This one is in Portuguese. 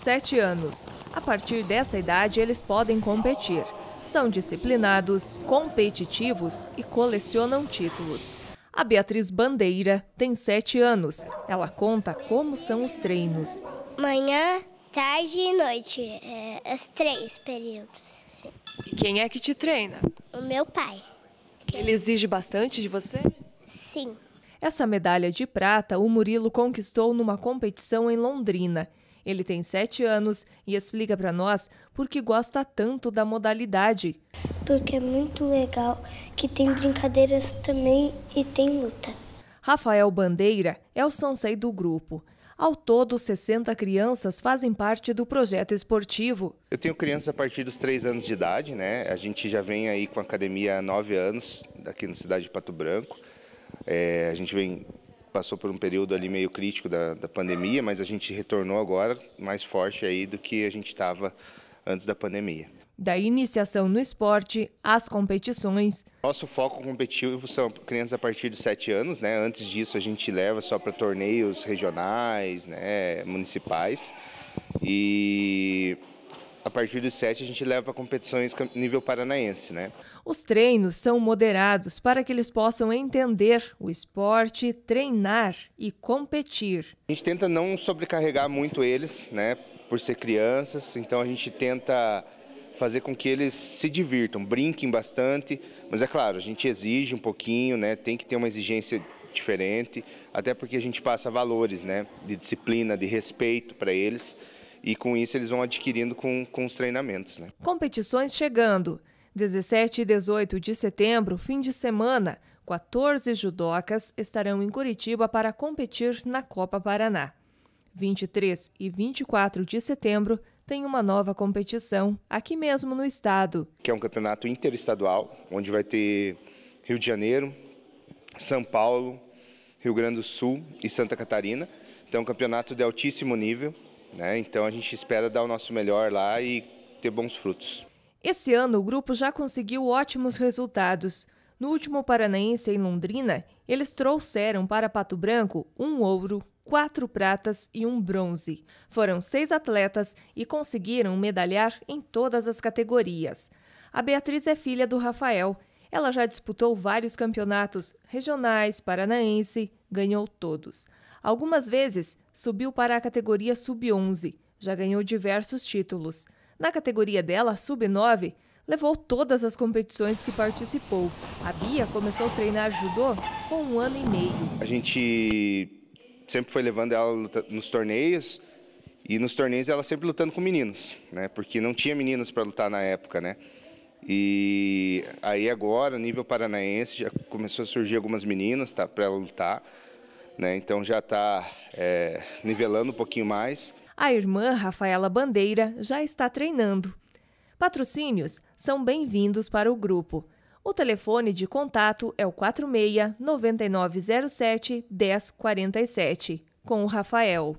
7 anos. A partir dessa idade, eles podem competir. São disciplinados, competitivos e colecionam títulos. A Beatriz Bandeira tem 7 anos. Ela conta como são os treinos. Manhã, tarde e noite, é, os três períodos. Sim. E quem é que te treina? O meu pai. Ele exige bastante de você? Sim. Essa medalha de prata o Murilo conquistou numa competição em Londrina. Ele tem 7 anos e explica para nós por que gosta tanto da modalidade. Porque é muito legal que tem brincadeiras também e tem luta. Rafael Bandeira é o sansei do grupo. Ao todo, 60 crianças fazem parte do projeto esportivo. Eu tenho crianças a partir dos 3 anos de idade, né? A gente já vem aí com a academia há 9 anos, aqui na cidade de Pato Branco. É, a gente vem passou por um período ali meio crítico da, da pandemia, mas a gente retornou agora mais forte aí do que a gente estava antes da pandemia da iniciação no esporte às competições. Nosso foco competitivo são crianças a partir dos 7 anos, né? Antes disso a gente leva só para torneios regionais, né, municipais. E a partir dos 7 a gente leva para competições nível paranaense, né? Os treinos são moderados para que eles possam entender o esporte, treinar e competir. A gente tenta não sobrecarregar muito eles, né, por ser crianças, então a gente tenta fazer com que eles se divirtam, brinquem bastante, mas é claro, a gente exige um pouquinho, né? Tem que ter uma exigência diferente, até porque a gente passa valores, né, de disciplina, de respeito para eles e com isso eles vão adquirindo com, com os treinamentos. Né? Competições chegando. 17 e 18 de setembro, fim de semana, 14 judocas estarão em Curitiba para competir na Copa Paraná. 23 e 24 de setembro tem uma nova competição aqui mesmo no estado. Que é um campeonato interestadual, onde vai ter Rio de Janeiro, São Paulo, Rio Grande do Sul e Santa Catarina. Então é um campeonato de altíssimo nível. Né? Então a gente espera dar o nosso melhor lá e ter bons frutos. Esse ano o grupo já conseguiu ótimos resultados. No último Paranaense em Londrina, eles trouxeram para Pato Branco um ouro, quatro pratas e um bronze. Foram seis atletas e conseguiram medalhar em todas as categorias. A Beatriz é filha do Rafael. Ela já disputou vários campeonatos regionais, paranaense, ganhou todos. Algumas vezes subiu para a categoria sub-11, já ganhou diversos títulos. Na categoria dela, sub-9, levou todas as competições que participou. A Bia começou a treinar judô com um ano e meio. A gente sempre foi levando ela nos torneios e nos torneios ela sempre lutando com meninos, né? Porque não tinha meninas para lutar na época, né? E aí agora, nível paranaense, já começou a surgir algumas meninas, tá, para ela lutar né? Então já está é, nivelando um pouquinho mais. A irmã Rafaela Bandeira já está treinando. Patrocínios são bem-vindos para o grupo. O telefone de contato é o 46 9907 1047, com o Rafael.